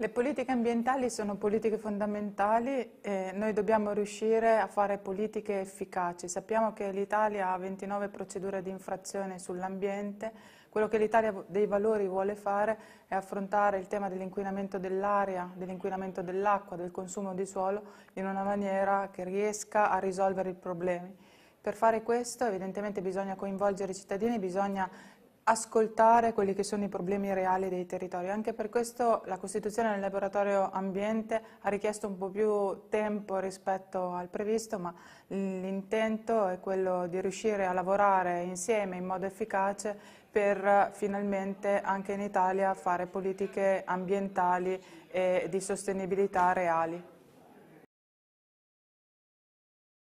Le politiche ambientali sono politiche fondamentali e noi dobbiamo riuscire a fare politiche efficaci. Sappiamo che l'Italia ha 29 procedure di infrazione sull'ambiente, quello che l'Italia dei Valori vuole fare è affrontare il tema dell'inquinamento dell'aria, dell'inquinamento dell'acqua, del consumo di suolo in una maniera che riesca a risolvere i problemi. Per fare questo evidentemente bisogna coinvolgere i cittadini, bisogna ascoltare quelli che sono i problemi reali dei territori. Anche per questo la Costituzione del laboratorio ambiente ha richiesto un po' più tempo rispetto al previsto, ma l'intento è quello di riuscire a lavorare insieme in modo efficace per finalmente anche in Italia fare politiche ambientali e di sostenibilità reali.